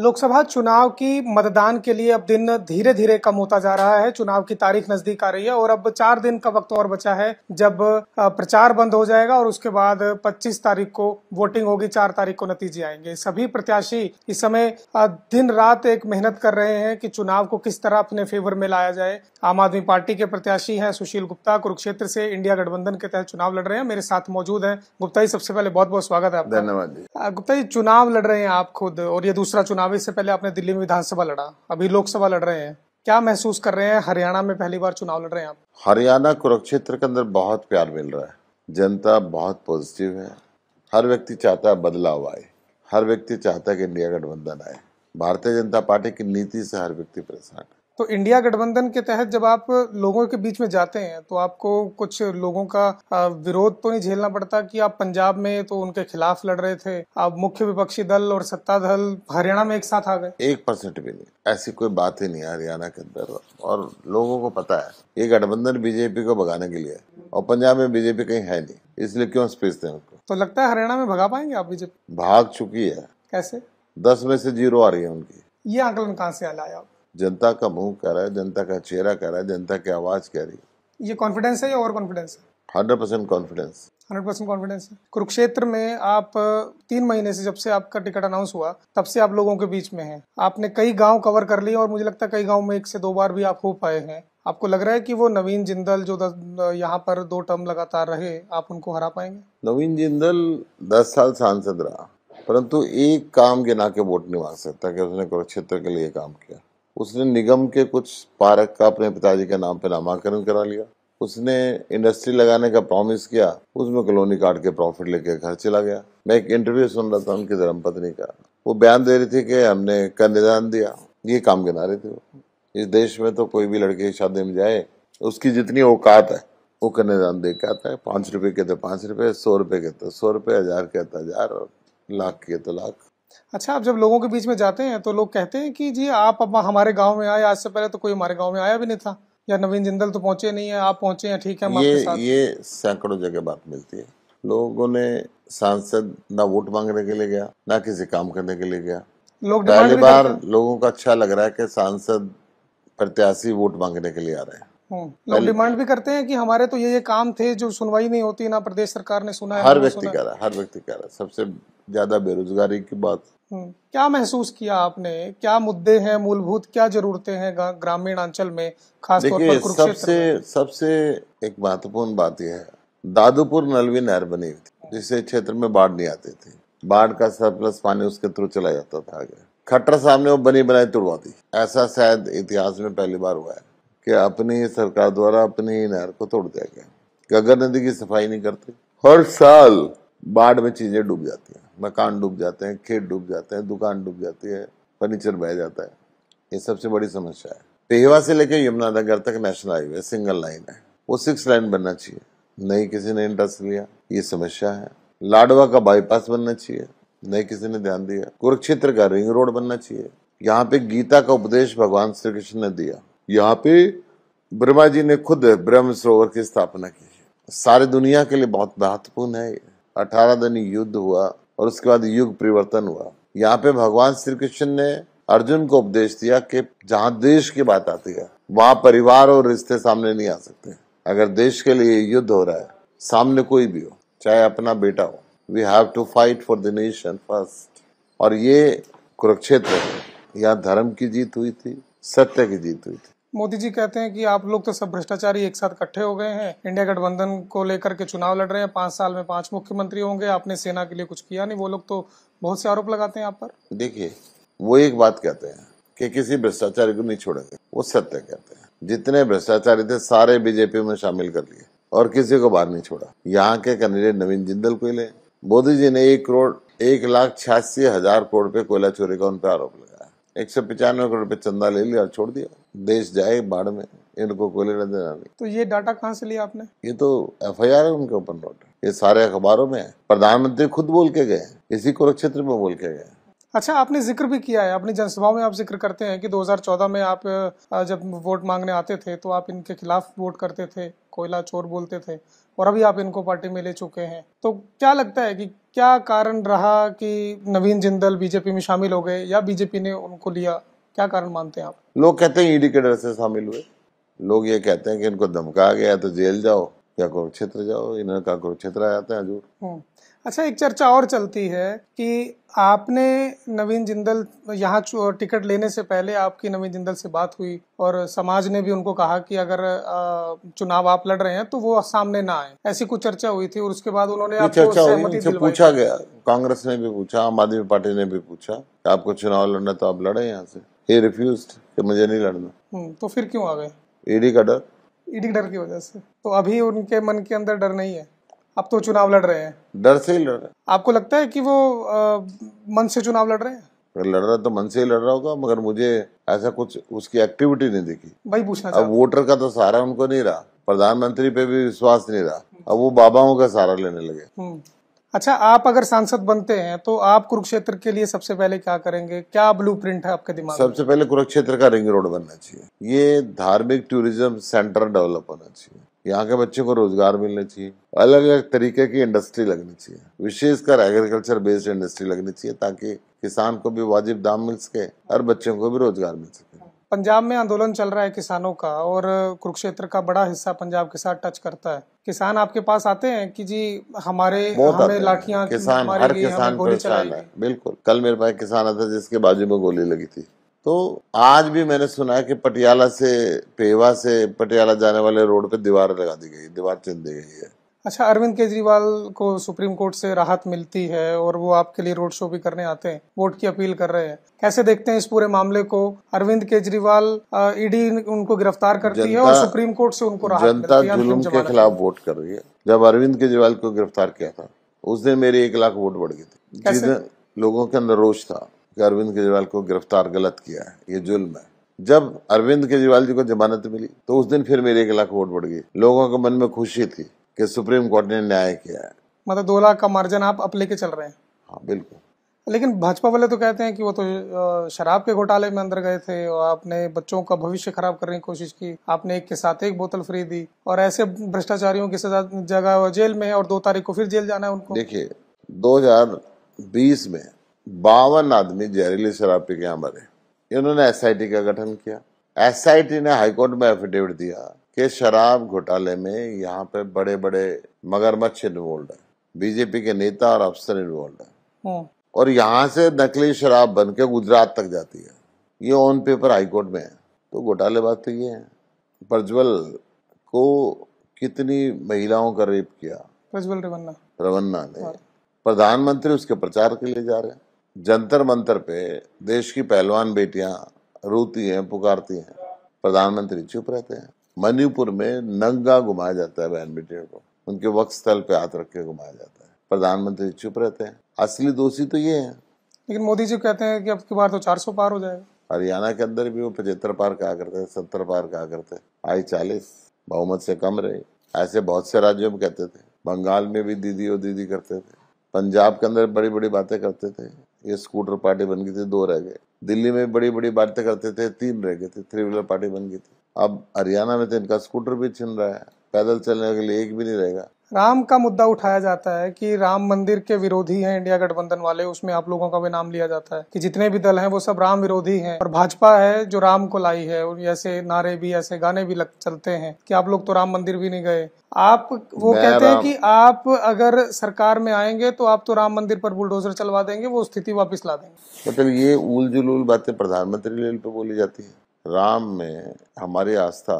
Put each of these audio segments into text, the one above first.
लोकसभा चुनाव की मतदान के लिए अब दिन धीरे धीरे कम होता जा रहा है चुनाव की तारीख नजदीक आ रही है और अब चार दिन का वक्त और बचा है जब प्रचार बंद हो जाएगा और उसके बाद 25 तारीख को वोटिंग होगी चार तारीख को नतीजे आएंगे सभी प्रत्याशी इस समय दिन रात एक मेहनत कर रहे हैं कि चुनाव को किस तरह अपने फेवर में लाया जाए आम आदमी पार्टी के प्रत्याशी है सुशील गुप्ता कुरुक्षेत्र से इंडिया गठबंधन के तहत चुनाव लड़ रहे हैं मेरे साथ मौजूद है गुप्ता जी सबसे पहले बहुत बहुत स्वागत है आपका धन्यवाद गुप्ता जी चुनाव लड़ रहे हैं आप खुद और ये दूसरा चुनाव चुनाव इससे पहले आपने दिल्ली में विधानसभा लड़ा अभी लोकसभा लड़ रहे हैं क्या महसूस कर रहे हैं हरियाणा में पहली बार चुनाव लड़ रहे हैं आप हरियाणा कुरुक्षेत्र के अंदर बहुत प्यार मिल रहा है जनता बहुत पॉजिटिव है हर व्यक्ति चाहता है बदलाव आए हर व्यक्ति चाहता है कि इंडिया गठबंधन आए भारतीय जनता पार्टी की नीति से हर व्यक्ति परेशान है तो इंडिया गठबंधन के तहत जब आप लोगों के बीच में जाते हैं तो आपको कुछ लोगों का विरोध तो नहीं झेलना पड़ता कि आप पंजाब में तो उनके खिलाफ लड़ रहे थे आप मुख्य विपक्षी दल और सत्ता दल हरियाणा में एक साथ आ गए एक परसेंट भी नहीं ऐसी कोई बात ही नहीं हरियाणा के अंदर और लोगों को पता है ये गठबंधन बीजेपी को भगाने के लिए और पंजाब में बीजेपी कहीं है नहीं इसलिए क्यों स्पेस दें उनको तो लगता है हरियाणा में भगा पाएंगे आप बीजेपी भाग चुकी है कैसे दस में से जीरो आ रही है उनकी ये आंकलन कहाँ से आया लाया आप जनता का मुंह कह रहा है जनता का चेहरा कह रहा है जनता की आवाज़ कह रही है ये कॉन्फिडेंस है या ओवर कॉन्फिडेंस है hundred percent confidence hundred percent confidence है कुरुक्षेत्र में आप तीन महीने से जब से आपका टिकट अनाउंस हुआ तब से आप लोगों के बीच में हैं आपने कई गांव कवर कर लिए और मुझे लगता है कई गांव में एक से दो बार भी आप हो पाए हैं आपको लग रहा है कि वो नवीन जिंदल जो यहाँ पर दो टर्म लगातार रहे आप उनको हरा पाएंगे नवीन जिंदल दस साल सांसद रहा परंतु एक काम गिना के वोट नहीं मांग सकता कि उसने कुरुक्षेत्र के लिए काम किया उसने निगम के कुछ पार्क का अपने पिताजी के नाम पे नामांकन करा लिया उसने इंडस्ट्री लगाने का प्रॉमिस किया उसमें कॉलोनी काट के प्रॉफिट लेके घर चला गया मैं एक इंटरव्यू सुन रहा था उनकी धर्मपत्नी का वो बयान दे रही थी कि हमने कन्यादान दिया ये काम गिना रहे थे वो इस देश में तो कोई भी लड़के शादी में जाए उसकी जितनी औकात है वो कन्यादान दे के आता है पांच रुपए के तो पांच रुपए सौ रुपए के तो सौ रुपए हज़ार के तो हज़ार और लाख के तो लाख अच्छा आप जब लोगों के बीच में जाते हैं तो लोग कहते हैं कि जी आप अब हमारे गांव में आए आज से पहले तो कोई हमारे गांव में आया भी नहीं था या नवीन जिंदल तो पहुंचे नहीं है आप पहुंचे हैं ठीक है हम ये ये सैकड़ों जगह बात मिलती है लोगों ने सांसद ना वोट मांगने के लिए गया ना किसी काम करने के लिए गया लोग पहली बार लोगों को अच्छा लग रहा है कि सांसद प्रत्याशी वोट मांगने के लिए आ रहे हैं हम्म, लोग डिमांड भी करते हैं कि हमारे तो ये ये काम थे जो सुनवाई नहीं होती ना प्रदेश सरकार ने सुना है हर व्यक्ति कह रहा है हर व्यक्ति कह रहा है सबसे ज्यादा बेरोजगारी की बात हम्म, क्या महसूस किया आपने क्या मुद्दे हैं मूलभूत क्या जरूरतें हैं ग्रामीण अंचल में तौर पर सबसे सबसे एक महत्वपूर्ण बात यह है दादूपुर नलवी नहर बनी हुई थी जिससे क्षेत्र में बाढ़ नहीं आती थी बाढ़ का सरप्लस पानी उसके थ्रू चला जाता था आगे खट्टर साहब ने वो बनी बनाई तुड़वा दी ऐसा शायद इतिहास में पहली बार हुआ है कि अपनी सरकार द्वारा अपनी नहर को तोड़ दिया गया गगर नदी की सफाई नहीं करते हर साल बाढ़ में चीजें डूब जाती हैं मकान डूब जाते हैं खेत डूब जाते हैं दुकान डूब जाती है फर्नीचर बह जाता है ये सबसे बड़ी समस्या है पेहवा से लेकर यमुनानगर तक नेशनल हाईवे सिंगल लाइन है वो सिक्स लाइन बनना चाहिए नहीं किसी ने इंटरेस्ट लिया ये समस्या है लाडवा का बाईपास बनना चाहिए नहीं किसी ने ध्यान दिया कुरुक्षेत्र का रिंग रोड बनना चाहिए यहाँ पे गीता का उपदेश भगवान श्री कृष्ण ने दिया यहाँ पे ब्रह्मा जी ने खुद ब्रह्म सरोवर की स्थापना की सारी दुनिया के लिए बहुत महत्वपूर्ण है अठारह दिन युद्ध हुआ और उसके बाद युग परिवर्तन हुआ यहाँ पे भगवान श्री कृष्ण ने अर्जुन को उपदेश दिया कि जहाँ देश की बात आती है वहाँ परिवार और रिश्ते सामने नहीं आ सकते अगर देश के लिए युद्ध हो रहा है सामने कोई भी हो चाहे अपना बेटा हो we have to fight for the nation first और ये कुरुक्षेत्र है यहाँ धर्म की जीत हुई थी सत्य की जीत हुई थी मोदी जी कहते हैं कि आप लोग तो सब भ्रष्टाचारी एक साथ इकट्ठे हो गए हैं इंडिया गठबंधन को लेकर के चुनाव लड़ रहे हैं पांच साल में पांच मुख्यमंत्री होंगे आपने सेना के लिए कुछ किया नहीं वो लोग तो बहुत से आरोप लगाते हैं आप पर देखिए वो एक बात कहते हैं कि किसी भ्रष्टाचारी को नहीं छोड़ेंगे वो सत्य कहते हैं जितने भ्रष्टाचारी थे सारे बीजेपी में शामिल कर लिए और किसी को बाहर नहीं छोड़ा यहाँ के कैंडिडेट नवीन जिंदल को ले मोदी जी ने एक करोड़ एक लाख छियासी हजार करोड़ रूपए कोयला चोरी का उन पर आरोप लगाया एक सौ पचानवे करोड़ रूपए चंदा ले लिया और छोड़ दिया देश जाए बाढ़ में इनको कोई लेना देना नहीं तो ये डाटा कहाँ से लिया आपने ये तो एफ आई आर है उनके ऊपर नोट ये सारे अखबारों में प्रधानमंत्री खुद बोल के गए इसी कुरुक्षेत्र में बोल के गए अच्छा आपने जिक्र भी किया है अपनी जनसभाओं में आप जिक्र करते हैं कि 2014 में आप जब वोट मांगने आते थे तो आप इनके खिलाफ वोट करते थे कोयला चोर बोलते थे और अभी आप इनको पार्टी में ले चुके हैं तो क्या लगता है कि क्या कारण रहा कि नवीन जिंदल बीजेपी में शामिल हो गए या बीजेपी ने उनको लिया क्या कारण मानते हैं आप लोग कहते हैं ईडी e के डर से शामिल हुए लोग ये कहते हैं कि इनको धमका गया तो जेल जाओ या कुरुक्षेत्र जाओ इन्होंने कहा कुरुक्षेत्र आ जाते हैं हजूर हम्म। अच्छा एक चर्चा और चलती है कि आपने नवीन जिंदल यहाँ टिकट लेने से पहले आपकी नवीन जिंदल से बात हुई और समाज ने भी उनको कहा कि अगर चुनाव आप लड़ रहे हैं तो वो सामने ना आए ऐसी कुछ चर्चा हुई थी और उसके बाद उन्होंने आपको सहमति पूछा गया कांग्रेस ने भी पूछा आम आदमी पार्टी ने भी पूछा आपको चुनाव लड़ना तो आप लड़े यहाँ से ये रिफ्यूज कि मुझे नहीं लड़ना हम्म, तो फिर क्यों आ गए ईडी e का डर ईडी e डर की वजह से तो अभी उनके मन के अंदर डर नहीं है अब तो चुनाव लड़ रहे हैं डर से ही लड़ रहे हैं आपको लगता है कि वो आ, मन से चुनाव लड़ रहे हैं लड़ रहा तो मन से ही लड़ रहा होगा मगर मुझे ऐसा कुछ उसकी एक्टिविटी नहीं देखी भाई पूछना अब वोटर का तो सहारा उनको नहीं रहा प्रधानमंत्री पे भी विश्वास नहीं रहा अब वो बाबाओं का सहारा लेने लगे हम्म। अच्छा आप अगर सांसद बनते हैं तो आप कुरुक्षेत्र के लिए सबसे पहले क्या करेंगे क्या ब्लू प्रिंट है आपके दिमाग सबसे पहले कुरुक्षेत्र का रिंग रोड बनना चाहिए ये धार्मिक टूरिज्म सेंटर डेवलप होना चाहिए यहाँ के बच्चों को रोजगार मिलने चाहिए अलग अलग तरीके की इंडस्ट्री लगनी चाहिए विशेषकर एग्रीकल्चर बेस्ड इंडस्ट्री लगनी चाहिए ताकि किसान को भी वाजिब दाम मिल सके और बच्चों को भी रोजगार मिल सके पंजाब में आंदोलन चल रहा है किसानों का और कुरुक्षेत्र का बड़ा हिस्सा पंजाब के साथ टच करता है किसान आपके पास आते हैं कि जी हमारे हमें लाठियां किसान हर किसान परेशान है बिल्कुल कल मेरे पास किसान आता जिसके बाजू में गोली लगी थी तो आज भी मैंने सुना है कि पटियाला से पेवा से पटियाला जाने वाले रोड पे दीवार लगा दी गई दीवार चल दी गई है अच्छा अरविंद केजरीवाल को सुप्रीम कोर्ट से राहत मिलती है और वो आपके लिए रोड शो भी करने आते हैं वोट की अपील कर रहे हैं कैसे देखते हैं इस पूरे मामले को अरविंद केजरीवाल ईडी उनको गिरफ्तार करती है और सुप्रीम कोर्ट से उनको राहत जनता जुलम के खिलाफ वोट कर रही है जब अरविंद केजरीवाल को गिरफ्तार किया था उस दिन मेरी एक लाख वोट बढ़ गई थी जिस दिन लोगों के अंदर रोष था कि अरविंद केजरीवाल को गिरफ्तार गलत किया है ये जुल्म है जब अरविंद केजरीवाल जी को जमानत मिली तो उस दिन फिर मेरे एक लाख वोट बढ़ गई लोगों के मन में खुशी थी कि सुप्रीम कोर्ट ने न्याय किया है मतलब दो लाख का मार्जिन आप अब लेके चल रहे हैं हाँ बिल्कुल लेकिन भाजपा वाले तो कहते हैं कि वो तो शराब के घोटाले में अंदर गए थे और आपने बच्चों का भविष्य खराब करने की कोशिश की आपने एक के साथ एक बोतल फ्री दी और ऐसे भ्रष्टाचारियों की सजा जगह जेल में और दो तारीख को फिर जेल जाना है उनको देखिए 2020 में बावन आदमी जहरीली शराब पी के यहाँ मरे इन्होंने एस का गठन किया एस ने हाईकोर्ट में एफिडेविट दिया कि शराब घोटाले में यहाँ पे बड़े बड़े मगरमच्छ इन्वॉल्व है बीजेपी के नेता और अफसर इन्वॉल्व है और यहाँ से नकली शराब बन के गुजरात तक जाती है ये ऑन पेपर हाईकोर्ट में है तो घोटाले बात तो ये है प्रज्वल को कितनी महिलाओं का रेप किया प्रज्वल रवन्ना रवन्ना ने हाँ। प्रधानमंत्री उसके प्रचार के लिए जा रहे हैं जंतर मंतर पे देश की पहलवान बेटियां रोती हैं पुकारती हैं प्रधानमंत्री चुप रहते हैं मणिपुर में नंगा घुमाया जाता है बहन बेटियों को उनके वक्त स्थल पे हाथ रख के घुमाया जाता है प्रधानमंत्री चुप रहते हैं असली दोषी तो ये है लेकिन मोदी जी कहते हैं कि अब की बार तो 400 पार हो जाएगा हरियाणा के अंदर भी वो पचहत्तर पार कहा करते हैं सत्तर पार कहा करते हैं आई चालीस बहुमत से कम रहे ऐसे बहुत से राज्यों में कहते थे बंगाल में भी दीदी और दीदी करते थे पंजाब के अंदर बड़ी बड़ी बातें करते थे ये स्कूटर पार्टी बन गई थी दो रह गए दिल्ली में बड़ी बड़ी बातें करते थे तीन रह गए थे थ्री व्हीलर पार्टी बन गई थी अब हरियाणा में तो इनका स्कूटर भी छिन रहा है पैदल चलने के लिए एक भी नहीं रहेगा राम का मुद्दा उठाया जाता है कि राम मंदिर के विरोधी हैं इंडिया गठबंधन वाले उसमें आप लोगों का भी नाम लिया जाता है कि जितने भी दल हैं वो सब राम विरोधी हैं और भाजपा है जो राम को लाई है और ऐसे नारे भी ऐसे गाने भी लग चलते हैं कि आप लोग तो राम मंदिर भी नहीं गए आप वो कहते हैं कि आप अगर सरकार में आएंगे तो आप तो राम मंदिर पर बुलडोजर चलवा देंगे वो स्थिति वापिस ला देंगे मतलब ये उलझुल बातें प्रधानमंत्री लेवल पे तो बोली जाती है राम में हमारी आस्था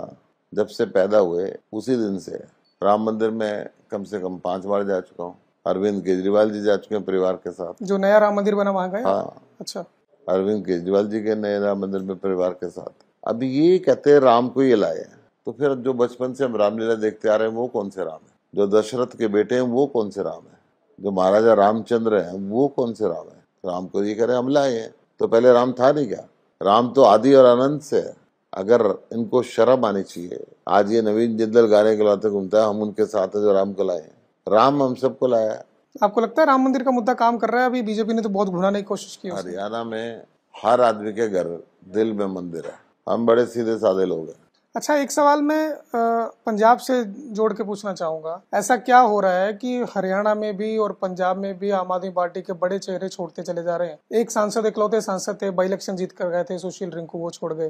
जब से पैदा हुए उसी दिन से राम मंदिर में कम से कम पांच बार जा चुका हूँ अरविंद केजरीवाल जी जा चुके हैं परिवार के साथ जो नया राम मंदिर बना वहाँ गए हाँ अच्छा अरविंद केजरीवाल जी के नए राम मंदिर में परिवार के साथ अब ये कहते हैं राम को ये लाए तो फिर जो बचपन से हम रामलीला देखते आ रहे हैं वो कौन से राम है जो दशरथ के बेटे हैं वो कौन से राम है जो महाराजा रामचंद्र हैं वो कौन से राम है राम को ये कह रहे हम लाए हैं तो पहले राम था नहीं क्या राम तो आदि और अनंत से है अगर इनको शर्म आनी चाहिए आज ये नवीन जिंदल गाने के लाते घूमता है हम उनके साथ है जो राम को लाए राम हम सबको लाया है आपको लगता है राम मंदिर का मुद्दा काम कर रहा है अभी बीजेपी ने तो बहुत घुड़ाने की कोशिश की हरियाणा में हर आदमी के घर दिल में मंदिर है हम बड़े सीधे साधे लोग हैं अच्छा एक सवाल मैं पंजाब से जोड़ के पूछना चाहूंगा ऐसा क्या हो रहा है कि हरियाणा में भी और पंजाब में भी आम आदमी पार्टी के बड़े चेहरे छोड़ते चले जा रहे हैं एक सांसद इकलौते सांसद थे बाई इलेक्शन जीत कर गए थे सुशील रिंकू वो छोड़ गए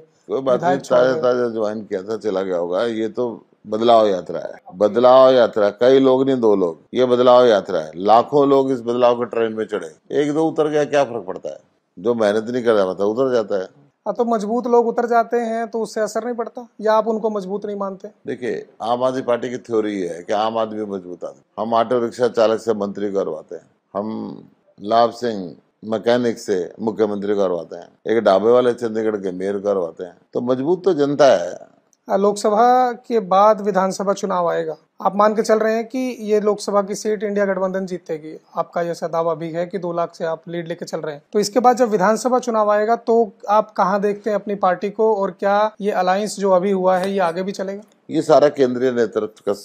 ताजा ताजा ज्वाइन किया था चला गया होगा ये तो बदलाव यात्रा है बदलाव यात्रा कई लोग नहीं दो लोग ये बदलाव यात्रा है लाखों लोग इस बदलाव के ट्रेन में चढ़े एक दो उतर गया क्या फर्क पड़ता है जो मेहनत नहीं कर रहा था उतर जाता है हाँ, तो मजबूत लोग उतर जाते हैं तो उससे असर नहीं पड़ता या आप उनको मजबूत नहीं मानते देखिए आम आदमी पार्टी की थ्योरी है कि आम आदमी मजबूत आदमी हम ऑटो रिक्शा चालक से मंत्री करवाते हैं हम लाभ सिंह मैकेनिक से मुख्यमंत्री करवाते हैं एक ढाबे वाले चंडीगढ़ के मेयर करवाते हैं तो मजबूत तो जनता है लोकसभा के बाद विधानसभा चुनाव आएगा आप मान के चल रहे हैं कि ये लोकसभा की सीट इंडिया गठबंधन जीतेगी आपका ऐसा दावा भी है कि दो लाख से आप लीड लेके चल रहे हैं तो इसके बाद जब विधानसभा चुनाव आएगा तो आप कहाँ देखते हैं अपनी पार्टी को और क्या ये अलायंस जो अभी हुआ है ये आगे भी चलेगा ये सारा केंद्रीय नेतृत्व का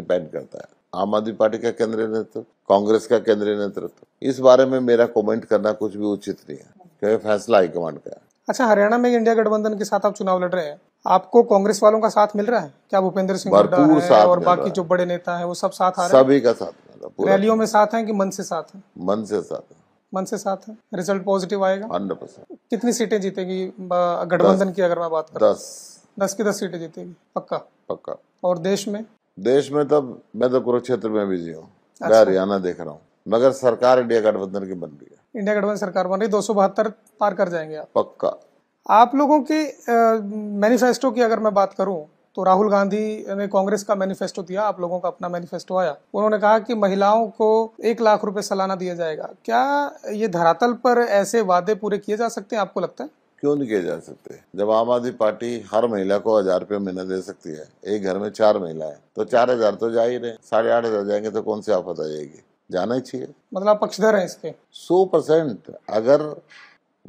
डिपेंड करता है आम आदमी पार्टी का केंद्रीय नेतृत्व कांग्रेस का केंद्रीय नेतृत्व इस बारे में मेरा कमेंट करना कुछ भी उचित नहीं है क्योंकि फैसला हाईकमांड का है अच्छा हरियाणा में इंडिया गठबंधन के साथ आप चुनाव लड़ रहे हैं आपको कांग्रेस वालों का साथ मिल रहा है क्या भूपेंद्र सिंह हुड्डा और बाकी जो बड़े नेता है वो सब साथ आ रहे हैं सभी का साथ रैलियों में साथ है कि मन से साथ है मन से साथ है मन से साथ है रिजल्ट पॉजिटिव आएगा हंड्रेड परसेंट कितनी सीटें जीतेगी गठबंधन की अगर मैं बात करूँ दस दस की दस सीटें जीतेगी पक्का पक्का और देश में देश में तब मैं तो कुरुक्षेत्र में बिजी हूँ अच्छा। मैं हरियाणा देख रहा हूँ मगर सरकार इंडिया गठबंधन की बन रही है इंडिया गठबंधन सरकार बन रही है दो सौ बहत्तर पार कर जाएंगे आप पक्का आप लोगों के मैनिफेस्टो की अगर मैं बात करूं तो राहुल गांधी ने कांग्रेस का मैनिफेस्टो दिया आप लोगों का अपना मैनिफेस्टो आया उन्होंने कहा कि महिलाओं को एक लाख रुपए सालाना दिया जाएगा क्या ये धरातल पर ऐसे वादे पूरे किए जा सकते हैं आपको लगता है क्यों नहीं किए जा सकते जब आम आदमी पार्टी हर महिला को हजार रुपये महीना दे सकती है एक घर में चार महिला है तो चार हजार तो जा ही रहे साढ़े आठ हजार जाएंगे तो कौन सी आफत आ जाएगी जाना ही चाहिए मतलब पक्षधर है इसके सौ परसेंट अगर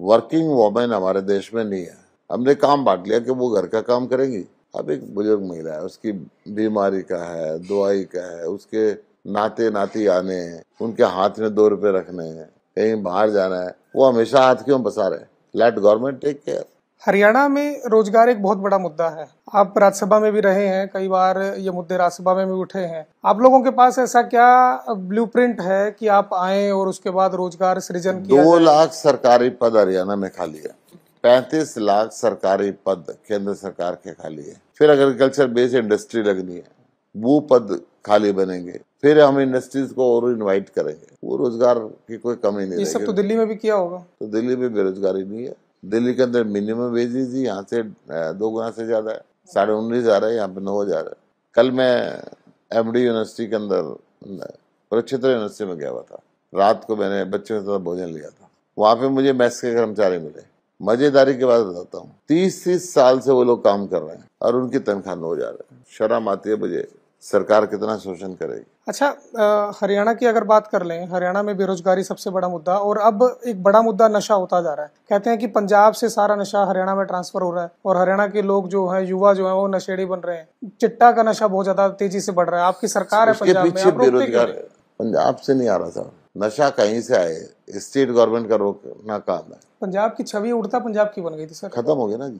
वर्किंग वोमेन हमारे देश में नहीं है हमने काम बांट लिया कि वो घर का काम करेंगी अब एक बुजुर्ग महिला है उसकी बीमारी का है दुआई का है उसके नाते नाती आने हैं उनके हाथ में दो रुपए रखने हैं कहीं बाहर जाना है वो हमेशा हाथ क्यों बसा रहे let government take care Haryana में रोजगार एक बहुत बड़ा मुद्दा है आप राज्यसभा में भी रहे हैं कई बार ये मुद्दे राज्यसभा में भी उठे हैं आप लोगों के पास ऐसा क्या ब्लूप्रिंट है कि आप आए और उसके बाद रोजगार सृजन दो लाख सरकारी पद हरियाणा में खाली है पैंतीस लाख सरकारी पद केंद्र सरकार के खाली है फिर एग्रीकल्चर बेस्ड इंडस्ट्री लगनी है वो पद खाली बनेंगे फिर हम इंडस्ट्रीज को और इन्वाइट करेंगे वो रोजगार की कोई कमी नहीं ये सब तो दिल्ली में भी किया होगा तो दिल्ली में बेरोजगारी नहीं है दिल्ली के अंदर मिनिमम वेजेज ही यहाँ से दो गुना से ज़्यादा है साढ़े उन्नीस हज़ार है यहाँ पे नौ हज़ार है कल मैं एम यूनिवर्सिटी के अंदर कुरुक्षेत्र यूनिवर्सिटी में गया हुआ था रात को मैंने बच्चों के साथ भोजन लिया था वहां पे मुझे मैस के कर्मचारी मिले मज़ेदारी के बाद बताता हूँ तीस तीस साल से वो लोग काम कर रहे हैं और उनकी तनख्वाह नौ हज़ार है शर्म आती है मुझे सरकार कितना शोषण करेगी अच्छा हरियाणा की अगर बात कर लें हरियाणा में बेरोजगारी सबसे बड़ा मुद्दा और अब एक बड़ा मुद्दा नशा होता जा रहा है कहते हैं कि पंजाब से सारा नशा हरियाणा में ट्रांसफर हो रहा है और हरियाणा के लोग जो है युवा जो है वो नशेड़ी बन रहे हैं चिट्टा का नशा बहुत ज्यादा तेजी से बढ़ रहा है आपकी सरकार है पंजाब में बेरोजगार पंजाब से नहीं आ रहा था नशा कहीं से आए स्टेट गवर्नमेंट का रोकना काम है पंजाब की छवि उड़ता पंजाब की बन गई थी सर खत्म हो गया ना जी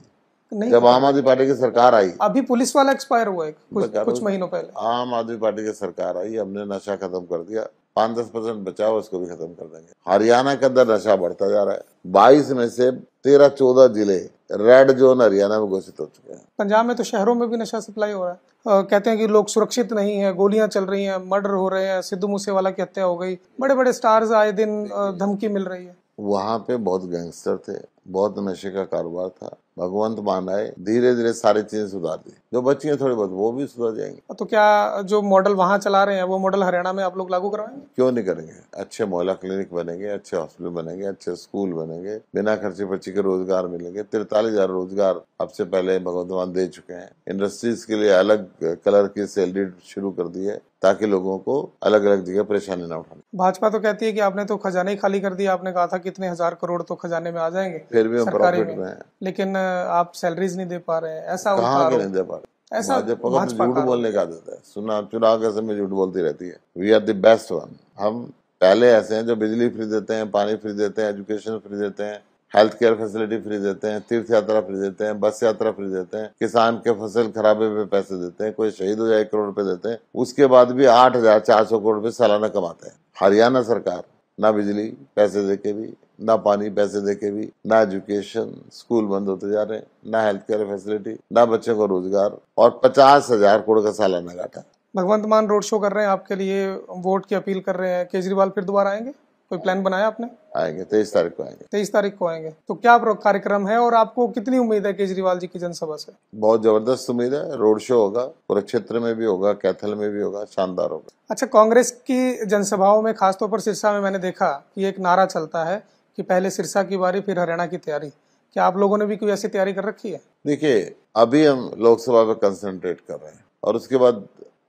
नहीं जब आम आदमी पार्टी की सरकार आई अभी पुलिस वाला एक्सपायर हुआ है कुछ, कुछ महीनों पहले आम आदमी पार्टी की सरकार आई हमने नशा खत्म कर दिया पाँच दस परसेंट बचाओ उसको भी खत्म कर देंगे हरियाणा के अंदर नशा बढ़ता जा रहा है बाईस में से तेरह चौदह जिले रेड जोन हरियाणा में घोषित हो चुके हैं पंजाब में तो शहरों में भी नशा सप्लाई हो रहा है Uh, कहते हैं कि लोग सुरक्षित नहीं है गोलियां चल रही हैं मर्डर हो रहे हैं सिद्धू मूसेवाला की हत्या हो गई बड़े बड़े स्टार्स आए दिन धमकी मिल रही है वहाँ पे बहुत गैंगस्टर थे बहुत नशे का कारोबार था भगवंत मान आए धीरे धीरे सारी चीजें सुधार दी जो बच्ची हैं थोड़ी बहुत वो भी सुधर जाएंगे तो क्या जो मॉडल वहाँ चला रहे हैं वो मॉडल हरियाणा में आप लोग लागू करवाएंगे क्यों नहीं करेंगे अच्छे मोहल्ला क्लिनिक बनेंगे अच्छे हॉस्पिटल बनेंगे अच्छे स्कूल बनेंगे बिना खर्चे बच्ची के रोजगार मिलेंगे तिरतालीस हजार रोजगार आपसे पहले भगवंत मान दे चुके हैं इंडस्ट्रीज के लिए अलग कलर की सैलरी शुरू कर दी है ताकि लोगों को अलग अलग जगह परेशानी ना उठानी भाजपा तो कहती है कि आपने तो खजाने ही खाली कर दिया आपने कहा था कितने हजार करोड़ तो खजाने में आ जाएंगे फिर भी हम प्रॉफिट में, लेकिन आप सैलरीज नहीं दे पा रहे हैं ऐसा कहाँ के नहीं दे पा रहे ऐसा झूठ बोलने का देता है सुना चुनाव के समय झूठ बोलती रहती है we are the best one हम पहले ऐसे हैं जो बिजली फ्री देते हैं पानी फ्री देते हैं एजुकेशन फ्री देते हैं हेल्थ केयर फैसिलिटी फ्री देते हैं तीर्थ यात्रा फ्री देते हैं बस यात्रा फ्री देते हैं किसान के फसल खराबे पे पैसे देते हैं कोई शहीद हो जाए एक करोड़ रुपए देते हैं उसके बाद भी आठ हजार चार सौ करोड़ रूपये सालाना कमाते हैं हरियाणा सरकार ना बिजली पैसे दे के भी ना पानी पैसे दे के भी ना एजुकेशन स्कूल बंद होते जा रहे हैं ना हेल्थ केयर फैसिलिटी ना बच्चों को रोजगार और पचास हजार करोड़ का सालाना घाटा भगवंत मान रोड शो कर रहे हैं आपके लिए वोट की अपील कर रहे हैं केजरीवाल फिर दोबारा आएंगे कोई प्लान हाँ। बनाया आपने आएंगे तेईस तारीख को आएंगे तेईस तारीख को आएंगे तो क्या कार्यक्रम है और आपको कितनी उम्मीद है केजरीवाल जी की जनसभा से बहुत जबरदस्त उम्मीद है रोड शो होगा कुरुक्षेत्र में भी होगा कैथल में भी होगा शानदार होगा अच्छा कांग्रेस की जनसभाओं में खासतौर पर सिरसा में मैंने देखा कि एक नारा चलता है कि पहले सिरसा की बारी फिर हरियाणा की तैयारी क्या आप लोगों ने भी कोई ऐसी तैयारी कर रखी है देखिए अभी हम लोकसभा पर कंसंट्रेट कर रहे हैं और उसके बाद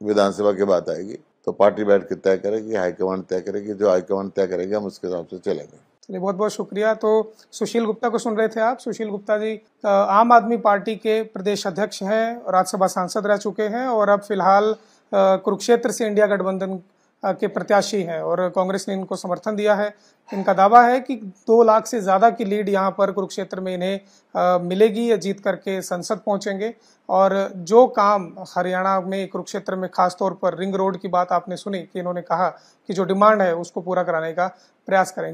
विधानसभा की बात आएगी तो पार्टी बैठ के तय करेगी हाईकमांड तय करेगी जो हाईकमांड तय करेगी हम उसके हिसाब से चलेंगे चलिए बहुत बहुत शुक्रिया तो सुशील गुप्ता को सुन रहे थे आप सुशील गुप्ता जी आम आदमी पार्टी के प्रदेश अध्यक्ष हैं राज्यसभा सांसद रह चुके हैं और अब फिलहाल कुरुक्षेत्र से इंडिया गठबंधन के प्रत्याशी हैं और कांग्रेस ने इनको समर्थन दिया है इनका दावा है कि दो लाख से ज़्यादा की लीड यहाँ पर कुरुक्षेत्र में इन्हें मिलेगी या जीत करके संसद पहुंचेंगे और जो काम हरियाणा में कुरुक्षेत्र में खासतौर पर रिंग रोड की बात आपने सुनी कि इन्होंने कहा कि जो डिमांड है उसको पूरा कराने का प्रयास करेंगे